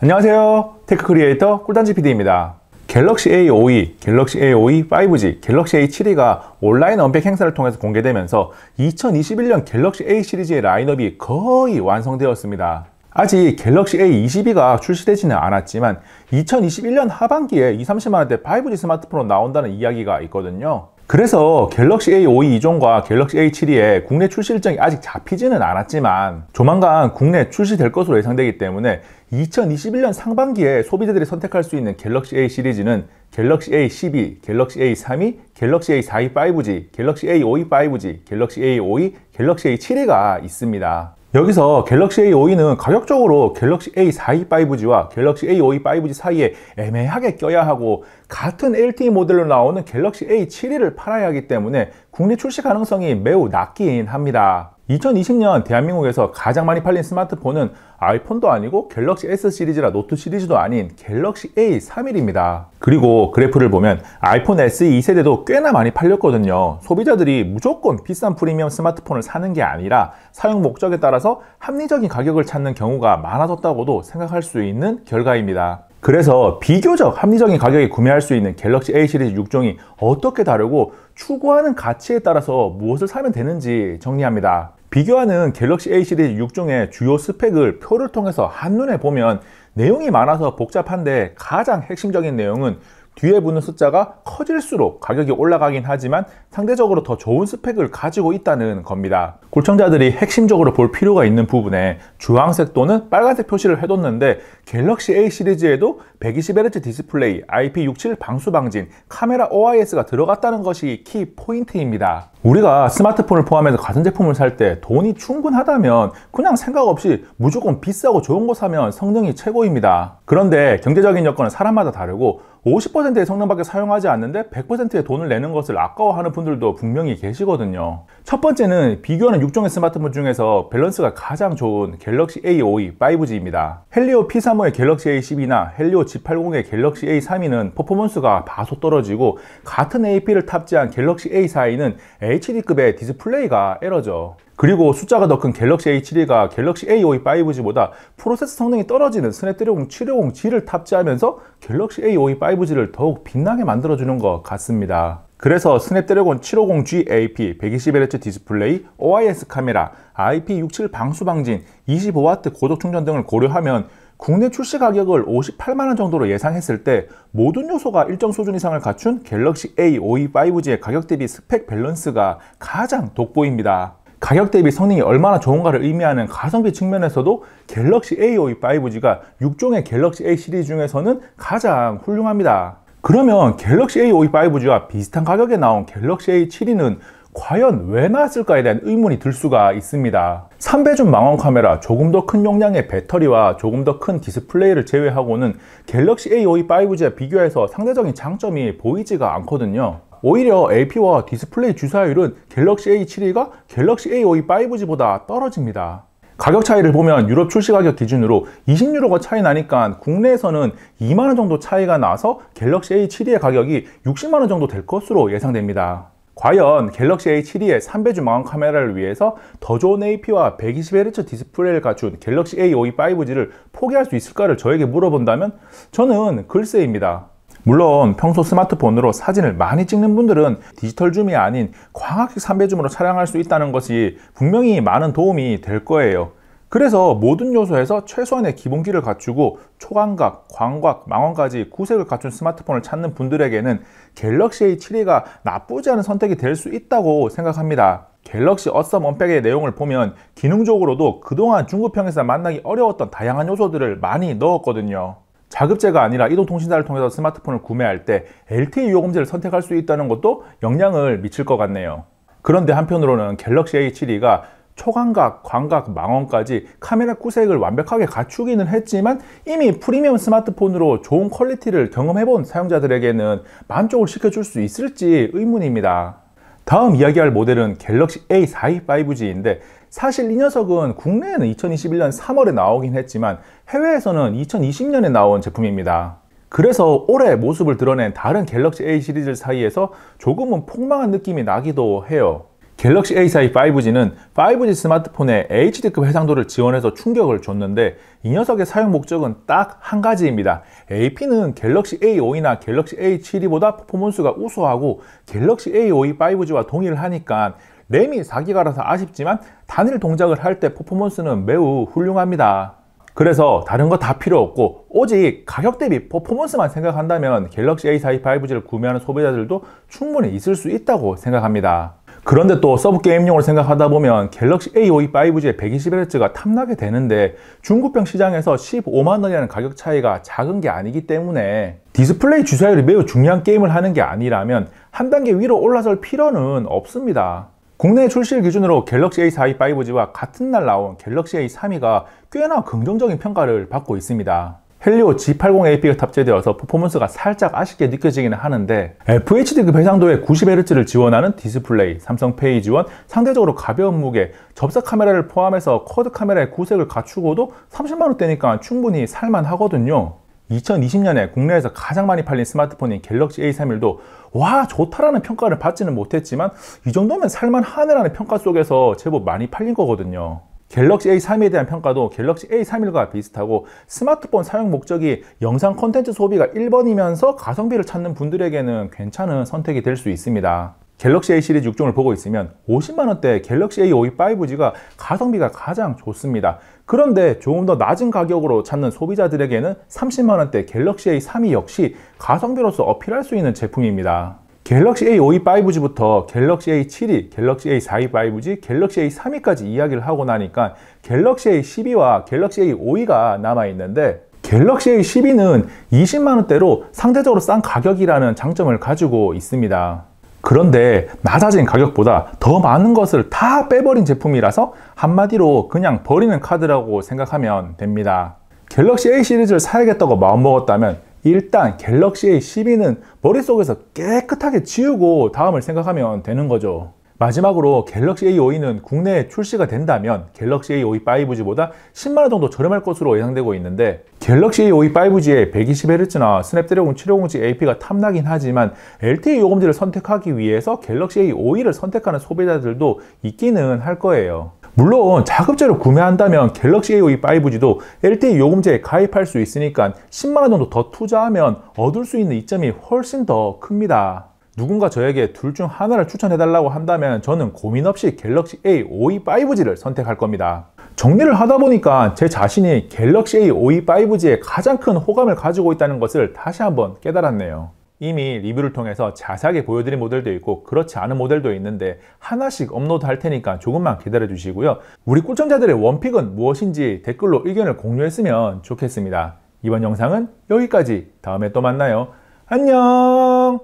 안녕하세요. 테크 크리에이터 꿀단지 PD입니다. 갤럭시 A52, e, 갤럭시 A52 5G, e 갤럭시 A72가 온라인 언팩 행사를 통해서 공개되면서 2021년 갤럭시 A 시리즈의 라인업이 거의 완성되었습니다. 아직 갤럭시 A22가 출시되지는 않았지만 2021년 하반기에 2, 30만원대 5G 스마트폰으로 나온다는 이야기가 있거든요. 그래서 갤럭시 A52 이종과 갤럭시 A72의 국내 출시 일정이 아직 잡히지는 않았지만 조만간 국내 출시될 것으로 예상되기 때문에 2021년 상반기에 소비자들이 선택할 수 있는 갤럭시 A 시리즈는 갤럭시 A12, 갤럭시 A32, 갤럭시 A42 5G, 갤럭시 A52 5G, 갤럭시 A52, 갤럭시 A72가 있습니다. 여기서 갤럭시 A52는 가격적으로 갤럭시 A42 5G와 갤럭시 A52 5G 사이에 애매하게 껴야 하고 같은 LTE 모델로 나오는 갤럭시 A71을 팔아야 하기 때문에 국내 출시 가능성이 매우 낮긴 합니다. 2020년 대한민국에서 가장 많이 팔린 스마트폰은 아이폰도 아니고 갤럭시 S 시리즈나 노트 시리즈도 아닌 갤럭시 A31입니다. 그리고 그래프를 보면 아이폰 SE 2세대도 꽤나 많이 팔렸거든요. 소비자들이 무조건 비싼 프리미엄 스마트폰을 사는 게 아니라 사용 목적에 따라서 합리적인 가격을 찾는 경우가 많아졌다고도 생각할 수 있는 결과입니다. 그래서 비교적 합리적인 가격에 구매할 수 있는 갤럭시 A 시리즈 6종이 어떻게 다르고 추구하는 가치에 따라서 무엇을 사면 되는지 정리합니다. 비교하는 갤럭시 A 시리즈 6종의 주요 스펙을 표를 통해서 한눈에 보면 내용이 많아서 복잡한데 가장 핵심적인 내용은 뒤에 붙는 숫자가 커질수록 가격이 올라가긴 하지만 상대적으로 더 좋은 스펙을 가지고 있다는 겁니다. 구청자들이 핵심적으로 볼 필요가 있는 부분에 주황색 또는 빨간색 표시를 해뒀는데 갤럭시 A 시리즈에도 120Hz 디스플레이, IP67 방수 방진, 카메라 OIS가 들어갔다는 것이 키 포인트입니다. 우리가 스마트폰을 포함해서 같은 제품을 살 때 돈이 충분하다면 그냥 생각 없이 무조건 비싸고 좋은 거 사면 성능이 최고입니다. 그런데 경제적인 여건은 사람마다 다르고 50%의 성능밖에 사용하지 않는데 100%의 돈을 내는 것을 아까워하는 분들도 분명히 계시거든요. 첫 번째는 비교하는 6종의 스마트폰 중에서 밸런스가 가장 좋은 갤럭시 A52 5G입니다. 헬리오 P35의 갤럭시 A12나 헬리오 G80의 갤럭시 A32는 퍼포먼스가 다소 떨어지고 같은 AP를 탑재한 갤럭시 A42는 HD급의 디스플레이가 에러죠. 그리고 숫자가 더 큰 갤럭시 A72가 갤럭시 A52-5G보다 e 프로세스 성능이 떨어지는 스냅드래곤 750G를 탑재하면서 갤럭시 A52-5G를 e 더욱 빛나게 만들어주는 것 같습니다. 그래서 스냅드래곤 750G AP, 120Hz 디스플레이, OIS 카메라, IP67 방수 방진, 25W 고속 충전 등을 고려하면 국내 출시 가격을 58만원 정도로 예상했을 때 모든 요소가 일정 수준 이상을 갖춘 갤럭시 A52 5G의 가격 대비 스펙 밸런스가 가장 돋보입니다. 가격 대비 성능이 얼마나 좋은가를 의미하는 가성비 측면에서도 갤럭시 A52 5G가 6종의 갤럭시 A 시리즈 중에서는 가장 훌륭합니다. 그러면 갤럭시 A52 5G와 비슷한 가격에 나온 갤럭시 a 7 2는 과연 왜 나왔을까에 대한 의문이 들 수가 있습니다. 3배줌 망원 카메라, 조금 더 큰 용량의 배터리와 조금 더 큰 디스플레이를 제외하고는 갤럭시 A52 5G와 비교해서 상대적인 장점이 보이지가 않거든요. 오히려 a p 와 디스플레이 주사율은 갤럭시 A72가 갤럭시 A52 5G보다 떨어집니다. 가격 차이를 보면 유럽 출시 가격 기준으로 20유로가 차이 나니까 국내에서는 2만원 정도 차이가 나서 갤럭시 A72의 가격이 60만원 정도 될 것으로 예상됩니다. 과연 갤럭시 a 7 2의3배주 망원 카메라를 위해서 더 좋은 AP와 120Hz 디스플레이를 갖춘 갤럭시 A52 5G를 포기할 수 있을까를 저에게 물어본다면 저는 글쎄입니다. 물론 평소 스마트폰으로 사진을 많이 찍는 분들은 디지털 줌이 아닌 광학식 3배줌으로 촬영할 수 있다는 것이 분명히 많은 도움이 될 거예요. 그래서 모든 요소에서 최소한의 기본기를 갖추고 초광각, 광각, 망원까지 구색을 갖춘 스마트폰을 찾는 분들에게는 갤럭시 a 7 2가 나쁘지 않은 선택이 될 수 있다고 생각합니다. 갤럭시 어썸 원팩의 내용을 보면 기능적으로도 그동안 중국평에서 만나기 어려웠던 다양한 요소들을 많이 넣었거든요. 자급제가 아니라 이동통신사를 통해서 스마트폰을 구매할 때 LTE 요금제를 선택할 수 있다는 것도 영향을 미칠 것 같네요. 그런데 한편으로는 갤럭시 a 7 2가 초광각, 광각, 망원까지 카메라 구색을 완벽하게 갖추기는 했지만 이미 프리미엄 스마트폰으로 좋은 퀄리티를 경험해본 사용자들에게는 만족을 시켜줄 수 있을지 의문입니다. 다음 이야기할 모델은 갤럭시 A42 5G인데 사실 이 녀석은 국내에는 2021년 3월에 나오긴 했지만 해외에서는 2020년에 나온 제품입니다. 그래서 올해 모습을 드러낸 다른 갤럭시 A 시리즈 사이에서 조금은 폭망한 느낌이 나기도 해요. 갤럭시 A4의 5G는 5G 스마트폰에 HD급 해상도를 지원해서 충격을 줬는데 이 녀석의 사용 목적은 딱 한 가지입니다. AP는 갤럭시 A5이나 갤럭시 a 7 2보다 퍼포먼스가 우수하고 갤럭시 a 5 2 5G와 동일하니까 램이 4기가라서 아쉽지만 단일 동작을 할 때 퍼포먼스는 매우 훌륭합니다. 그래서 다른 거 다 필요 없고 오직 가격 대비 퍼포먼스만 생각한다면 갤럭시 A42 5G를 구매하는 소비자들도 충분히 있을 수 있다고 생각합니다. 그런데 또 서브 게임용을 생각하다 보면 갤럭시 A52 5G의 120Hz가 탐나게 되는데 중고병 시장에서 15만 원이라는 가격 차이가 작은 게 아니기 때문에 디스플레이 주사율이 매우 중요한 게임을 하는 게 아니라면 한 단계 위로 올라설 필요는 없습니다. 국내 출시일 기준으로 갤럭시 A42 5G와 같은 날 나온 갤럭시 A32가 꽤나 긍정적인 평가를 받고 있습니다. 헬리오 G80AP가 탑재되어서 퍼포먼스가 살짝 아쉽게 느껴지기는 하는데 FHD급 해상도의 90Hz를 지원하는 디스플레이, 삼성 페이 지원, 상대적으로 가벼운 무게, 접사 카메라를 포함해서 쿼드 카메라의 구색을 갖추고도 30만원대니까 충분히 살만하거든요. 2020년에 국내에서 가장 많이 팔린 스마트폰인 갤럭시 A31도 와 좋다라는 평가를 받지는 못했지만 이 정도면 살만하네라는 평가 속에서 제법 많이 팔린 거거든요. 갤럭시 A3에 대한 평가도 갤럭시 A31과 비슷하고 스마트폰 사용 목적이 영상 콘텐츠 소비가 1번이면서 가성비를 찾는 분들에게는 괜찮은 선택이 될 수 있습니다. 갤럭시 A 시리즈 6종을 보고 있으면 50만원대 갤럭시 A52 5G가 가성비가 가장 좋습니다. 그런데 조금 더 낮은 가격으로 찾는 소비자들에게는 30만원대 갤럭시 A32 역시 가성비로서 어필할 수 있는 제품입니다. 갤럭시 A52 g 부터 갤럭시 a 7 2 갤럭시 A42 g 갤럭시 A32까지 이야기를 하고 나니까 갤럭시 A12와 갤럭시 A52가 남아있는데 갤럭시 A12는 20만원대로 상대적으로 싼 가격이라는 장점을 가지고 있습니다. 그런데 낮아진 가격보다 더 많은 것을 다 빼버린 제품이라서 한마디로 그냥 버리는 카드라고 생각하면 됩니다. 갤럭시 A 시리즈를 사야겠다고 마음먹었다면 일단 갤럭시 A12는 머릿속에서 깨끗하게 지우고 다음을 생각하면 되는 거죠. 마지막으로 갤럭시 A52는 국내에 출시가 된다면 갤럭시 A52 5G보다 10만원 정도 저렴할 것으로 예상되고 있는데 갤럭시 A52 5G에 120Hz나 스냅드래곤 750G AP가 탐나긴 하지만 LTE 요금제를 선택하기 위해서 갤럭시 A52를 선택하는 소비자들도 있기는 할 거예요. 물론 자급제로 구매한다면 갤럭시 a o 5G도 e LTE 요금제에 가입할 수 있으니까 10만원 정도 더 투자하면 얻을 수 있는 이점이 훨씬 더 큽니다. 누군가 저에게 둘 중 하나를 추천해달라고 한다면 저는 고민 없이 갤럭시 A52 5G를 선택할 겁니다. 정리를 하다 보니까 제 자신이 갤럭시 A52 5G에 가장 큰 호감을 가지고 있다는 것을 다시 한번 깨달았네요. 이미 리뷰를 통해서 자세하게 보여드린 모델도 있고 그렇지 않은 모델도 있는데 하나씩 업로드 할 테니까 조금만 기다려 주시고요. 우리 꿀청자들의 원픽은 무엇인지 댓글로 의견을 공유했으면 좋겠습니다. 이번 영상은 여기까지 다음에 또 만나요. 안녕!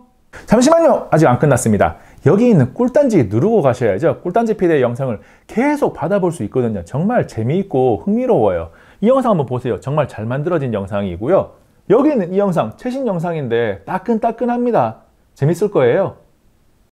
잠시만요! 아직 안 끝났습니다. 여기 있는 꿀단지 누르고 가셔야죠. 꿀단지 피드의 영상을 계속 받아볼 수 있거든요. 정말 재미있고 흥미로워요. 이 영상 한번 보세요. 정말 잘 만들어진 영상이고요. 여기 있는 이 영상 최신 영상인데 따끈따끈합니다. 재밌을 거예요.